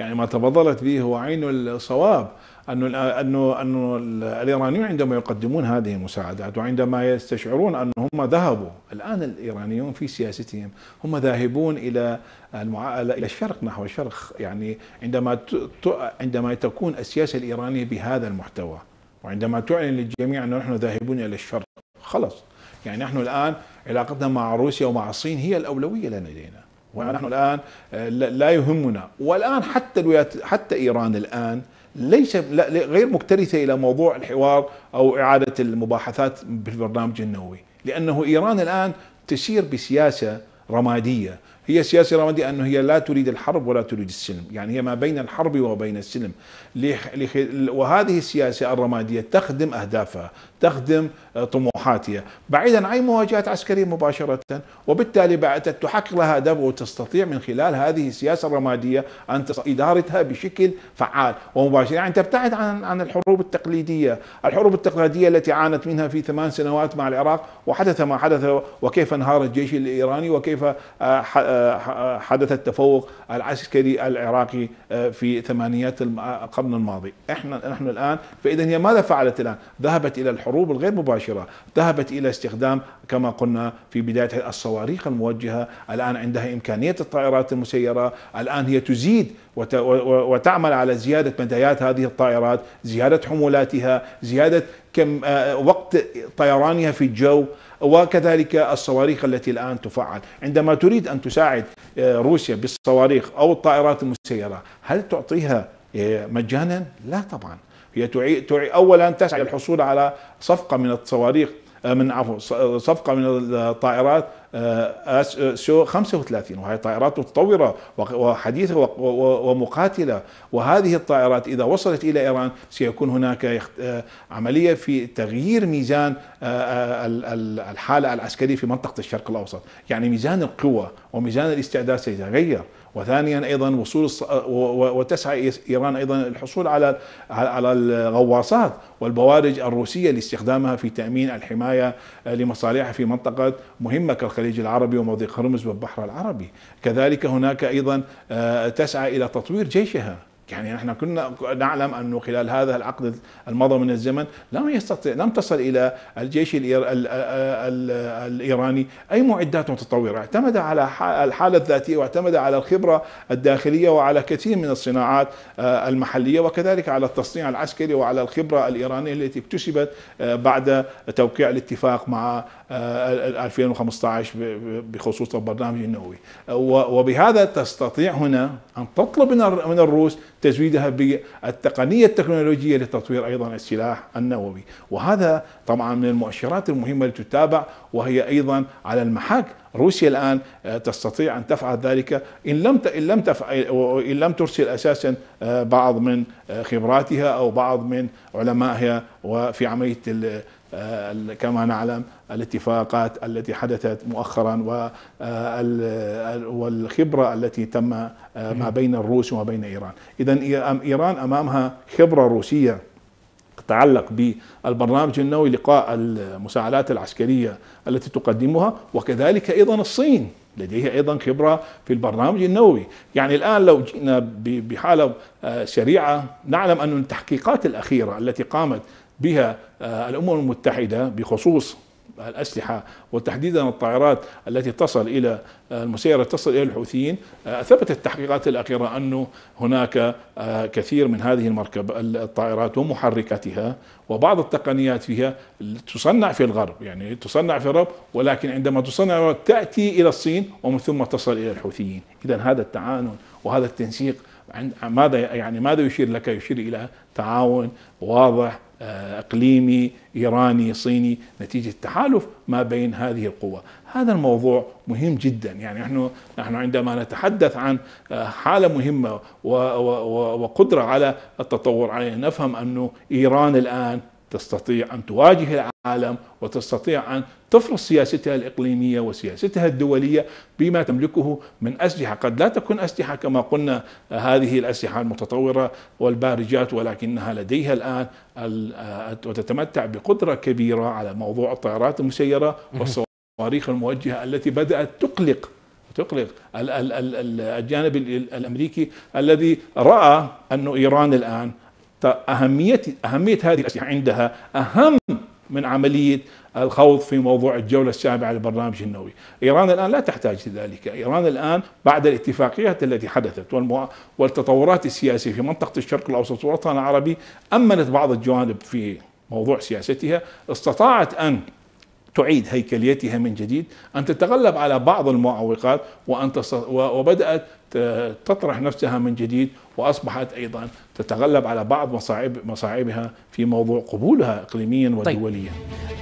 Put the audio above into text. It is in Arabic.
يعني ما تفضلت به هو عين الصواب انه انه انه الايرانيون عندما يقدمون هذه المساعدات وعندما يستشعرون ان هم ذهبوا الان الايرانيون في سياستهم هم ذاهبون الى المع... الى الشرق نحو الشرق يعني عندما ت... عندما تكون السياسه الايرانيه بهذا المحتوى وعندما تعلن للجميع ان نحن ذاهبون الى الشرق خلص يعني نحن الان علاقتنا مع روسيا ومع الصين هي الاولويه لدينا ونحن الان آه، لا يهمنا والان حتى الولايات حتى ايران الان ليس غير مكترثه الى موضوع الحوار او اعاده المباحثات بالبرنامج النووي لانه ايران الان تسير بسياسه رماديه هي سياسة رمادية أنه هي لا تريد الحرب ولا تريد السلم يعني هي ما بين الحرب وبين السلم وهذه السياسة الرمادية تخدم أهدافها تخدم آه، طموحاتها بعيدا عن مواجهات عسكرية مباشرة وبالتالي بعد تحقق لها هدف وتستطيع من خلال هذه السياسة الرمادية أن إدارتها بشكل فعال ومباشر يعني تبتعد عن عن الحروب التقليدية الحروب التقليدية التي عانت منها في ثمان سنوات مع العراق وحدث ما حدث وكيف انهار الجيش الإيراني وكيف آه، حدث التفوق العسكري العراقي آه، في ثمانيات القرن آه، الماضي احنا نحن الان فاذا هي ماذا فعلت الان ذهبت الى الحروب الغير مباشره ذهبت الى استخدام كما قلنا في بدايه الصواريخ الموجهه الان عندها امكانيه الطائرات المسيره الان هي تزيد وتعمل على زيادة مدايات هذه الطائرات زيادة حمولاتها زيادة كم آه، وقت طيرانها في الجو وكذلك الصواريخ التي الآن تفعل عندما تريد أن تساعد آه، روسيا بالصواريخ أو الطائرات المسيرة هل تعطيها آه، مجانا؟ لا طبعا هي تعي... تعي... أولا تسعى للحصول على صفقة من الصواريخ من عفوا صفقة من الطائرات سو آه، آه، 35 وهي طائرات متطورة وحديثة ومقاتلة وهذه الطائرات إذا وصلت إلى إيران سيكون هناك آه، عملية في تغيير ميزان الحالة العسكرية في منطقة الشرق الأوسط يعني ميزان القوة وميزان الاستعداد سيتغير وثانيا ايضا وصول وتسعى ايران ايضا الحصول على على الغواصات والبوارج الروسيه لاستخدامها في تامين الحمايه لمصالحها في منطقه مهمه كالخليج العربي ومضيق هرمز والبحر العربي، كذلك هناك ايضا آه، تسعى الى تطوير جيشها يعني نحن كنا نعلم أنه خلال هذا العقد المضى من الزمن لم يستطيع لم تصل إلى الجيش الإيراني أي معدات متطورة اعتمد على الحالة الذاتية واعتمد على الخبرة الداخلية وعلى كثير من الصناعات آه، المحلية وكذلك على التصنيع العسكري وعلى الخبرة الإيرانية التي اكتسبت آه، بعد توقيع الاتفاق مع 2015 آه، بخصوص البرنامج النووي وبهذا تستطيع هنا أن تطلب من الروس تزويدها بالتقنية التكنولوجية لتطوير أيضا السلاح النووي وهذا طبعا من المؤشرات المهمة لتتابع وهي أيضا على المحك روسيا الآن آه، تستطيع أن تفعل ذلك إن لم إن لم إن لم ترسل أساسا آه، بعض من آه، خبراتها أو بعض من علمائها وفي عملية كما نعلم الاتفاقات التي حدثت مؤخرا آه، والخبرة التي تم آه، ما بين الروس وما بين إيران إذا إيران أمامها خبرة روسية تتعلق بالبرنامج النووي لقاء المساعدات العسكرية التي تقدمها وكذلك أيضا الصين لديها ايضا خبره في البرنامج النووي، يعني الان لو جئنا بحاله آه، سريعه نعلم ان التحقيقات الاخيره التي قامت بها آه، الأمم المتحدة بخصوص الأسلحة وتحديدا الطائرات التي تصل إلى آه، المسيرة تصل إلى الحوثيين آه، أثبتت التحقيقات الأخيرة أنه هناك كثير من هذه المركب الطائرات ومحركاتها وبعض التقنيات فيها تصنع في الغرب يعني تصنع في الغرب ولكن عندما تصنع تأتي إلى الصين ومن ثم تصل إلى الحوثيين إذا هذا التعاون وهذا التنسيق ماذا يعني ماذا يشير لك يشير إلى تعاون واضح آه، اقليمي ايراني صيني نتيجه تحالف ما بين هذه القوى، هذا الموضوع مهم جدا يعني نحن نحن عندما نتحدث عن آه، حاله مهمه وقدره على التطور عليه نفهم انه ايران الان تستطيع أن تواجه العالم وتستطيع أن تفرض سياستها الإقليمية وسياستها الدولية بما تملكه من أسلحة قد لا تكون أسلحة كما قلنا هذه الأسلحة المتطورة والبارجات ولكنها لديها الآن آه، وتتمتع بقدرة كبيرة على موضوع الطائرات المسيرة والصواريخ الموجهة التي بدأت تقلق تقلق الجانب الامريكي الذي راى أن ايران الان أهمية, أهمية هذه الأسلحة عندها أهم من عملية الخوض في موضوع الجولة السابعة للبرنامج النووي إيران الآن لا تحتاج لذلك إيران الآن بعد الاتفاقيات التي حدثت والمو... والتطورات السياسية في منطقة الشرق الأوسط والوطن العربي أمنت بعض الجوانب في موضوع سياستها استطاعت أن تعيد هيكليتها من جديد أن تتغلب على بعض المعوقات وأن وبدأت تطرح نفسها من جديد وأصبحت أيضا تتغلب على بعض مصاعب مصاعبها في موضوع قبولها إقليميا طيب. ودوليا طيب.